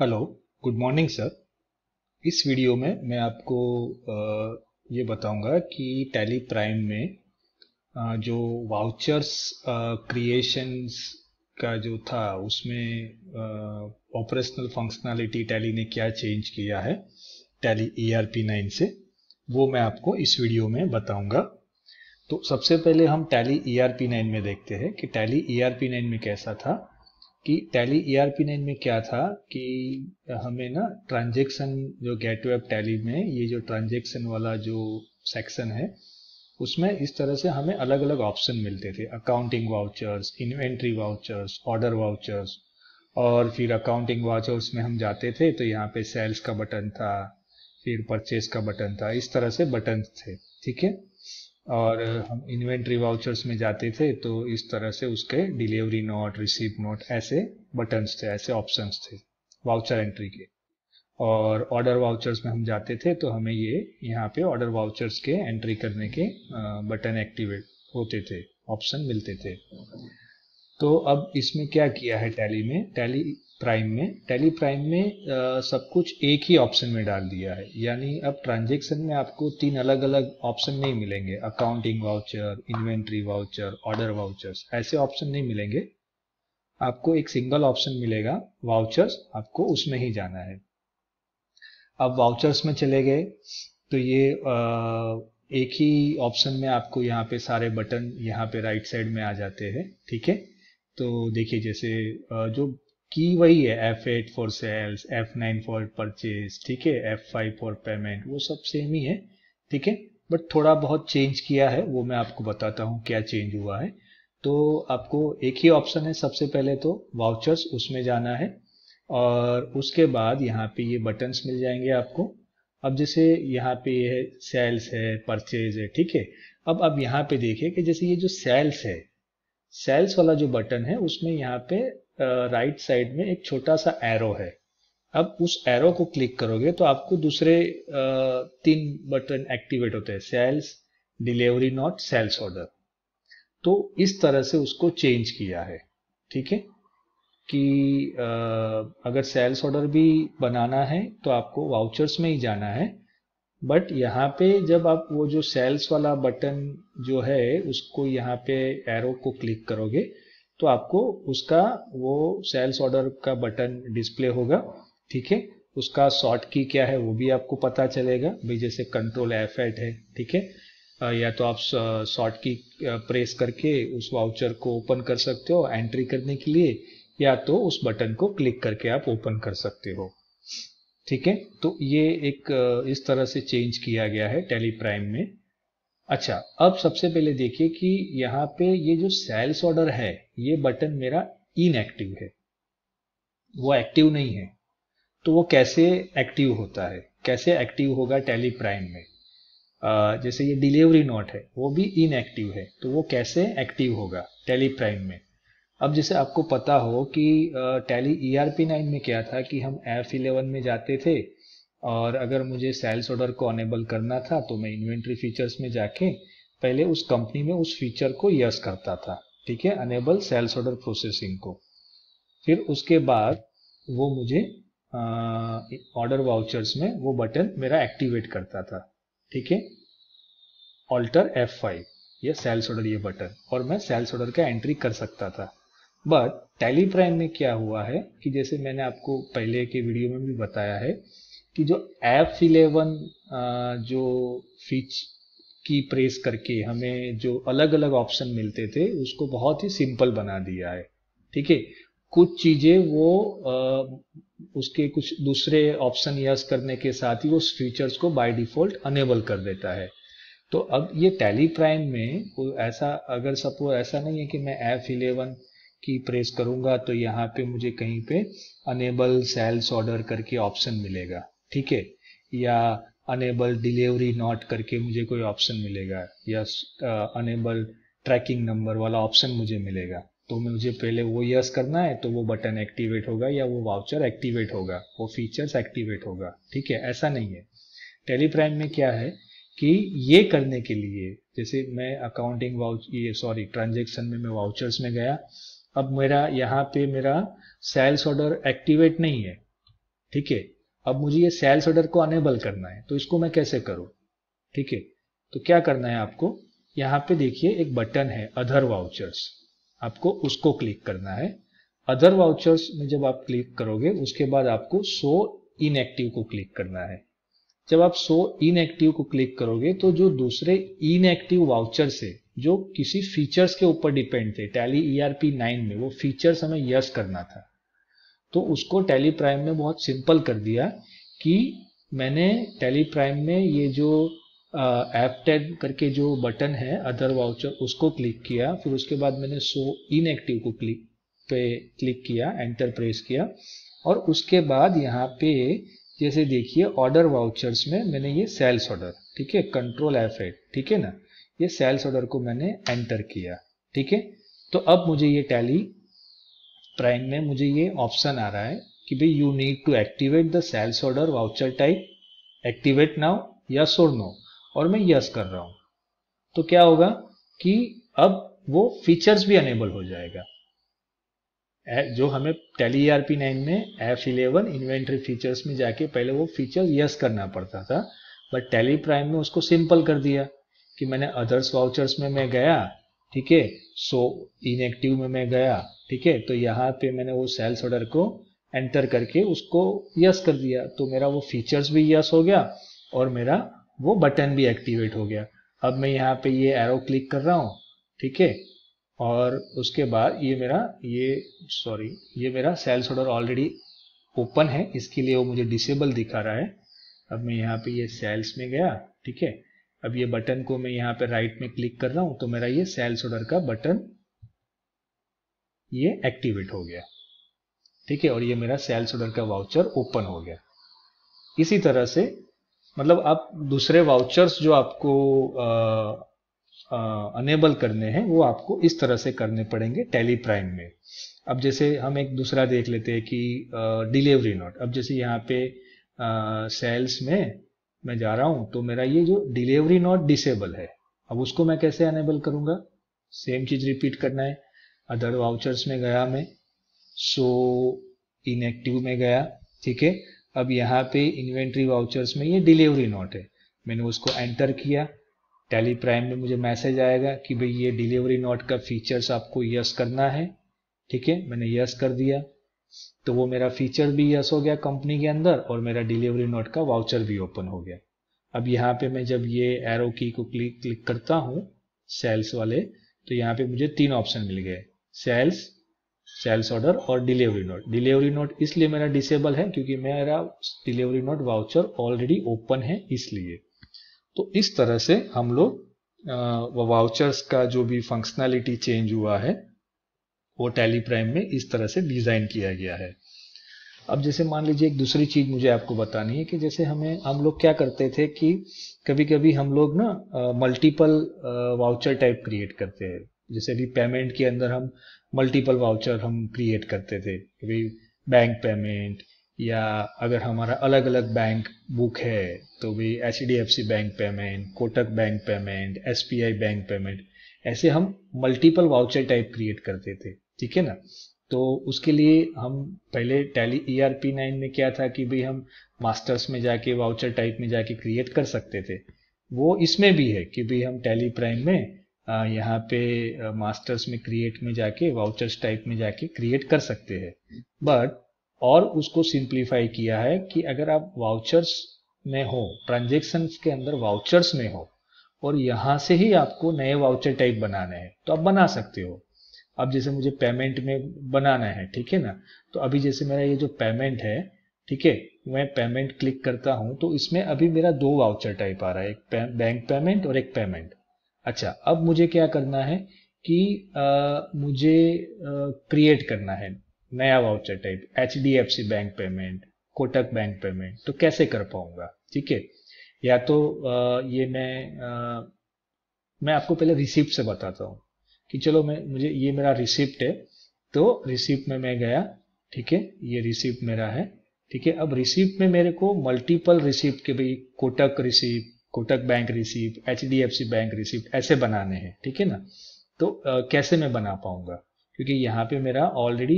hello good morning sir इस video में मैं आपको ये बताऊंगा कि टैली प्राइम में जो वाउचर्स क्रिएशंस का जो था उसमें ऑपरेशनल फंक्शनैलिटी टैली ने क्या चेंज किया है Tally ERP R P nine से वो मैं आपको इस वीडियो में बताऊंगा तो सबसे पहले हम Tally E R P nine में देखते हैं कि Tally E R P nine में कैसा था कि टैली ईआरपी ने इनमें क्या था कि हमें ना ट्रांजेक्शन जो गेट टू टैली में ये जो ट्रांजेक्शन वाला जो सेक्शन है उसमें इस तरह से हमें अलग अलग ऑप्शन मिलते थे accounting vouchers inventory vouchers order vouchers और फिर अकाउंटिंग वाउचर्स में हम जाते थे तो यहाँ पे सेल्स का बटन था फिर परचेज का बटन था इस तरह से बटन थे ठीक है और हम इन्वेंट्री वाउचर्स में जाते थे तो इस तरह से उसके डिलीवरी नोट रिसीव नोट ऐसे बटन्स थे ऐसे ऑप्शंस थे वाउचर एंट्री के और ऑर्डर वाउचर्स में हम जाते थे तो हमें ये यहाँ पे ऑर्डर वाउचर्स के एंट्री करने के बटन एक्टिवेट होते थे ऑप्शन मिलते थे तो अब इसमें क्या किया है टैली में टैली प्राइम में टेली प्राइम में आ, सब कुछ एक ही ऑप्शन में डाल दिया है यानी अब ट्रांजेक्शन में आपको तीन अलग अलग ऑप्शन नहीं मिलेंगे accounting voucher inventory voucher order vouchers ऐसे ऑप्शन नहीं मिलेंगे आपको एक सिंगल ऑप्शन मिलेगा वाउचर्स आपको उसमें ही जाना है अब वाउचर्स में चले गए तो ये आ, एक ही ऑप्शन में आपको यहाँ पे सारे बटन यहाँ पे राइट साइड में आ जाते हैं ठीक है तो देखिए जैसे जो की वही है F eight for sales F nine for purchase ठीक है एफ फाइव फॉर पेमेंट वो सब सेम ही है ठीक है बट थोड़ा बहुत चेंज किया है वो मैं आपको बताता हूँ क्या चेंज हुआ है तो आपको एक ही ऑप्शन है सबसे पहले तो वाउचर्स उसमें जाना है और उसके बाद यहाँ पे ये बटन्स मिल जाएंगे आपको अब जैसे यहाँ पे ये है सेल्स है परचेज है ठीक है अब अब यहाँ पे देखिए कि जैसे ये जो सेल्स है सेल्स वाला जो बटन है उसमें यहाँ पे राइट साइड में एक छोटा सा एरो है अब उस एरो को क्लिक करोगे तो आपको दूसरे तीन बटन एक्टिवेट होते हैं sales delivery note sales order तो इस तरह से उसको चेंज किया है ठीक है कि अगर सेल्स ऑर्डर भी बनाना है तो आपको वाउचर्स में ही जाना है बट यहाँ पे जब आप वो जो सेल्स वाला बटन जो है उसको यहाँ पे एरो को क्लिक करोगे तो आपको उसका वो सेल्स ऑर्डर का बटन डिस्प्ले होगा ठीक है उसका शॉर्ट की क्या है वो भी आपको पता चलेगा भाई जैसे कंट्रोल एफ एट है ठीक है या तो आप शॉर्ट की प्रेस करके उस वाउचर को ओपन कर सकते हो एंट्री करने के लिए या तो उस बटन को क्लिक करके आप ओपन कर सकते हो ठीक है तो ये एक इस तरह से चेंज किया गया है टेली प्राइम में अच्छा अब सबसे पहले देखिए कि यहाँ पे ये जो सेल्स ऑर्डर है ये बटन मेरा इनएक्टिव है वो एक्टिव नहीं है तो वो कैसे एक्टिव होता है कैसे एक्टिव होगा टेली प्राइम में आ, जैसे ये डिलीवरी नोट है वो भी इनएक्टिव है तो वो कैसे एक्टिव होगा टेली प्राइम में अब जैसे आपको पता हो कि Tally E R P nine में क्या था कि हम एफ इलेवन में जाते थे और अगर मुझे सेल्स ऑर्डर को अनेबल करना था तो मैं इन्वेंट्री फीचर्स में जाके पहले उस कंपनी में उस फीचर को यस करता था ठीक है अनेबल सेल्स ऑर्डर प्रोसेसिंग को फिर उसके बाद वो मुझे ऑर्डर वाउचर्स में वो बटन मेरा एक्टिवेट करता था ठीक है ऑल्टर एफ फाइव ये सेल्स ऑर्डर ये बटन और मैं सेल्स ऑर्डर का एंट्री कर सकता था बट टेलीप्राइम में क्या हुआ है कि जैसे मैंने आपको पहले के वीडियो में भी बताया है कि जो एफ इलेवन जो फीच की प्रेस करके हमें जो अलग अलग ऑप्शन मिलते थे उसको बहुत ही सिंपल बना दिया है ठीक है कुछ चीज़ें वो उसके कुछ दूसरे ऑप्शन यस करने के साथ ही वो फीचर्स को बाय डिफ़ॉल्ट अनेबल कर देता है तो अब ये टैली प्राइम में कोई ऐसा अगर सपोज ऐसा नहीं है कि मैं एफ इलेवन की प्रेस करूंगा तो यहाँ पे मुझे कहीं पे अनेबल सेल्स ऑर्डर करके ऑप्शन मिलेगा ठीक है या अनेबल डिलीवरी नॉट करके मुझे कोई ऑप्शन मिलेगा या अनेबल ट्रैकिंग नंबर वाला ऑप्शन मुझे मिलेगा तो मुझे पहले वो यस करना है तो वो बटन एक्टिवेट होगा या वो वाउचर एक्टिवेट होगा वो फीचर्स एक्टिवेट होगा ठीक है ऐसा नहीं है टेलीप्राइम में क्या है कि ये करने के लिए जैसे मैं अकाउंटिंग वाउच ये सॉरी ट्रांजेक्शन में मैं वाउचर्स में गया अब मेरा यहाँ पे मेरा सेल्स ऑर्डर एक्टिवेट नहीं है ठीक है अब मुझे ये सेल्स ऑर्डर को अनेबल करना है तो इसको मैं कैसे करूँ ठीक है तो क्या करना है आपको यहाँ पे देखिए एक बटन है अदर वाउचर्स आपको उसको क्लिक करना है अदर वाउचर्स में जब आप क्लिक करोगे उसके बाद आपको सो इनएक्टिव को क्लिक करना है जब आप सो इनएक्टिव को क्लिक करोगे तो जो दूसरे इनएक्टिव वाउचर्स है जो किसी फीचर्स के ऊपर डिपेंड थे टैली ईआरपी नाइन में वो फीचर्स हमें यस करना था तो उसको टेली प्राइम में बहुत सिंपल कर दिया कि मैंने टेली प्राइम में ये जो ऐप टैग करके जो बटन है अदर वाउचर उसको क्लिक किया फिर उसके बाद मैंने सो इनएक्टिव को क्लिक पे क्लिक किया एंटर प्रेस किया और उसके बाद यहाँ पे जैसे देखिए ऑर्डर वाउचर्स में मैंने ये सेल्स ऑर्डर ठीक है कंट्रोल एफ एड ठीक है ना ये सेल्स ऑर्डर को मैंने एंटर किया ठीक है तो अब मुझे ये टैली प्राइम में मुझे ये ऑप्शन आ रहा है कि भाई you need to activate the sales order voucher type activate now या सोर नो और मैं यस कर रहा हूं तो क्या होगा कि अब वो फीचर्स भी अनेबल हो जाएगा जो हमें टेली आर पी नाइन में एफ इलेवन इन्वेंट्री फीचर्स में जाके पहले वो फीचर यस करना पड़ता था बट टेली प्राइम में उसको सिंपल कर दिया कि मैंने अदर्स वाउचर्स में मैं गया ठीक है सो इनएक्टिव में मैं गया ठीक है तो यहाँ पे मैंने वो सेल्स ऑर्डर को एंटर करके उसको यस कर दिया तो मेरा वो फीचर्स भी यस हो गया और मेरा वो बटन भी एक्टिवेट हो गया अब मैं यहाँ पे ये एरो क्लिक कर रहा हूँ ठीक है और उसके बाद ये मेरा ये सॉरी ये मेरा सेल्स ऑर्डर ऑलरेडी ओपन है इसके लिए वो मुझे डिसेबल दिखा रहा है अब मैं यहाँ पे ये सेल्स में गया ठीक है अब ये बटन को मैं यहाँ पे राइट में क्लिक कर रहा हूं तो मेरा ये सेल्स ऑर्डर का बटन ये एक्टिवेट हो गया ठीक है और ये मेरा सेल्स ऑर्डर का वाउचर ओपन हो गया इसी तरह से मतलब आप दूसरे वाउचर्स जो आपको अनेबल करने हैं वो आपको इस तरह से करने पड़ेंगे टेली प्राइम में अब जैसे हम एक दूसरा देख लेते हैं कि डिलीवरी नोट अब जैसे यहाँ पे सेल्स में मैं जा रहा हूं तो मेरा ये जो डिलीवरी नॉट डिसेबल है अब उसको मैं कैसे अनेबल करूंगा सेम चीज़ रिपीट करना है अदर वाउचर्स में गया मैं सो इनएक्टिव में गया ठीक है अब यहाँ पे इन्वेंट्री वाउचर्स में ये डिलीवरी नॉट है मैंने उसको एंटर किया टेली प्राइम में मुझे मैसेज आएगा कि भाई ये डिलीवरी नॉट का फीचर्स आपको यस करना है ठीक है मैंने यस कर दिया तो वो मेरा फीचर भी यस हो गया कंपनी के अंदर और मेरा डिलीवरी नोट का वाउचर भी ओपन हो गया अब यहाँ पे मैं जब ये एरो की को क्लिक क्लिक करता हूँ सेल्स वाले तो यहाँ पे मुझे तीन ऑप्शन मिल गए सेल्स सेल्स ऑर्डर और डिलीवरी नोट डिलीवरी नोट इसलिए मेरा डिसेबल है क्योंकि मेरा delivery note voucher already open है इसलिए तो इस तरह से हम लोग वाउचर्स का जो भी फंक्शनैलिटी चेंज हुआ है वो टैली प्राइम में इस तरह से डिज़ाइन किया गया है अब जैसे मान लीजिए एक दूसरी चीज़ मुझे आपको बतानी है कि जैसे हमें हम लोग क्या करते थे कि कभी कभी हम लोग ना मल्टीपल वाउचर टाइप क्रिएट करते हैं जैसे अभी पेमेंट के अंदर हम मल्टीपल वाउचर हम क्रिएट करते थे कभी बैंक पेमेंट या अगर हमारा अलग अलग बैंक बुक है तो भी H D F C bank payment Kotak bank payment S B I bank payment ऐसे हम मल्टीपल वाउचर टाइप क्रिएट करते थे ठीक है ना तो उसके लिए हम पहले Tally E R P nine में क्या था कि भाई हम मास्टर्स में जाके वाउचर टाइप में जाके क्रिएट कर सकते थे वो इसमें भी है कि भाई हम टैली प्राइम में यहाँ पे मास्टर्स में क्रिएट में जाके वाउचर्स टाइप में जाके क्रिएट कर सकते हैं बट और उसको सिंप्लीफाई किया है कि अगर आप वाउचर्स में हो ट्रांजेक्शन के अंदर वाउचर्स में हो और यहाँ से ही आपको नए वाउचर टाइप बनाने हैं तो आप बना सकते हो अब जैसे मुझे पेमेंट में बनाना है ठीक है ना तो अभी जैसे मेरा ये जो पेमेंट है ठीक है मैं पेमेंट क्लिक करता हूं तो इसमें अभी मेरा दो वाउचर टाइप आ रहा है एक बैंक पेमेंट और एक पेमेंट अच्छा अब मुझे क्या करना है कि आ, मुझे क्रिएट करना है नया voucher type H D F C bank payment Kotak bank payment तो कैसे कर पाऊंगा ठीक है या तो आ, ये मैं आ, मैं आपको पहले रिसिप्ट से बताता हूँ कि चलो मैं मुझे ये मेरा रिसिप्ट है तो रिसिप्ट में मैं गया ठीक है ये रिसिप्ट मेरा है ठीक है अब रिसिप्ट में मेरे को मल्टीपल रिसिप्ट के भाई Kotak receipt Kotak bank receipt H bank receipt ऐसे बनाने हैं ठीक है ना तो आ, कैसे मैं बना पाऊंगा क्योंकि यहाँ पे मेरा ऑलरेडी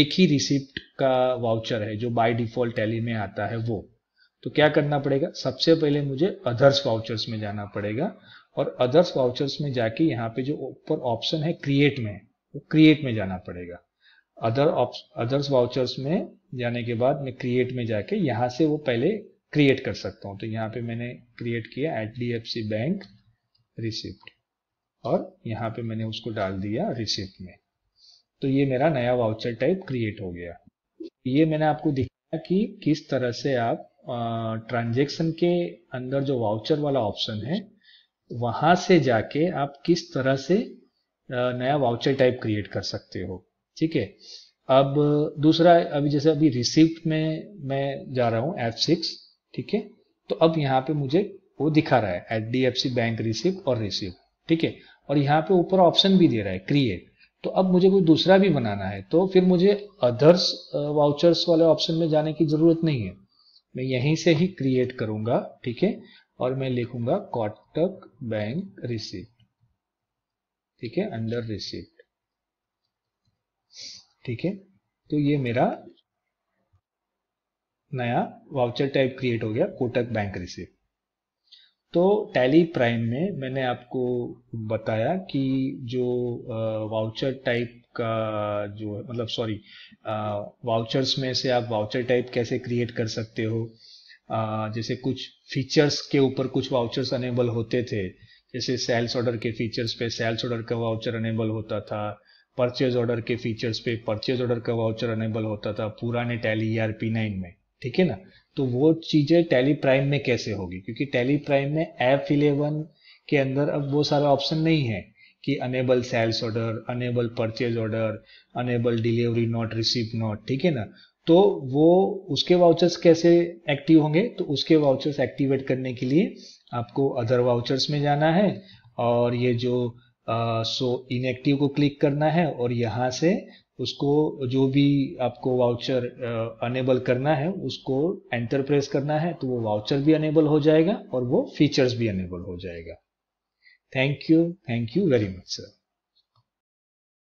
एक ही रिसिप्ट का वाउचर है जो बाय डिफॉल्ट टैली में आता है वो तो क्या करना पड़ेगा सबसे पहले मुझे अदर्स वाउचर्स में जाना पड़ेगा और अदर्स वाउचर्स में जाके यहाँ पे जो ऊपर ऑप्शन है क्रिएट में वो क्रिएट में जाना पड़ेगा अदर अदर्स वाउचर्स में जाने के बाद मैं क्रिएट में जाके यहाँ से वो पहले क्रिएट कर सकता हूँ तो यहाँ पे मैंने क्रिएट किया H D F C bank receipt और यहाँ पे मैंने उसको डाल दिया रिसिप्ट में तो ये मेरा नया वाउचर टाइप क्रिएट हो गया ये मैंने आपको दिखाया कि किस तरह से आप ट्रांजेक्शन के अंदर जो वाउचर वाला ऑप्शन है वहां से जाके आप किस तरह से नया वाउचर टाइप क्रिएट कर सकते हो ठीक है अब दूसरा अभी जैसे अभी रिसिप्ट में मैं जा रहा हूँ एफ सिक्स ठीक है तो अब यहाँ पे मुझे वो दिखा रहा है H D F C bank receipt और रिसिप्ट ठीक है और यहाँ पे ऊपर ऑप्शन भी दे रहा है क्रिएट तो अब मुझे कोई दूसरा भी बनाना है तो फिर मुझे अदर्स वाउचर्स वाले ऑप्शन में जाने की जरूरत नहीं है मैं यहीं से ही क्रिएट करूंगा ठीक है और मैं लिखूंगा कॉटक बैंक रिसिप्ट ठीक है अंडर रिसिप्ट ठीक है तो ये मेरा नया वाउचर टाइप क्रिएट हो गया कोटक बैंक रिसिप्ट तो टैली प्राइम में मैंने आपको बताया कि जो वाउचर टाइप का जो मतलब सॉरी वाउचर्स में से आप वाउचर टाइप कैसे क्रिएट कर सकते हो आ, जैसे कुछ फीचर्स के ऊपर कुछ वाउचर्स अनेबल होते थे जैसे सेल्स ऑर्डर के फीचर्स पे सेल्स ऑर्डर का वाउचर अनेबल होता था परचेज ऑर्डर के फीचर्स पे परचेज ऑर्डर का वाउचर अनेबल होता था पुराने टैली आर पी नाइन में ठीक है ना तो वो चीज़ें टेली प्राइम में कैसे होगी क्योंकि टेली प्राइम में एफ इलेवन के अंदर अब वो सारा ऑप्शन नहीं है कि enable sales order enable purchase order enable delivery note receive note ठीक है ना तो वो उसके वाउचर्स कैसे एक्टिव होंगे तो उसके वाउचर्स एक्टिवेट करने के लिए आपको अदर वाउचर्स में जाना है और ये जो सो uh, इनएक्टिव so को क्लिक करना है और यहाँ से उसको जो भी आपको वाउचर अनेबल uh, करना है उसको एंटर प्रेस करना है तो वो वाउचर भी अनेबल हो जाएगा और वो फीचर्स भी अनेबल हो जाएगा thank you thank you very much sir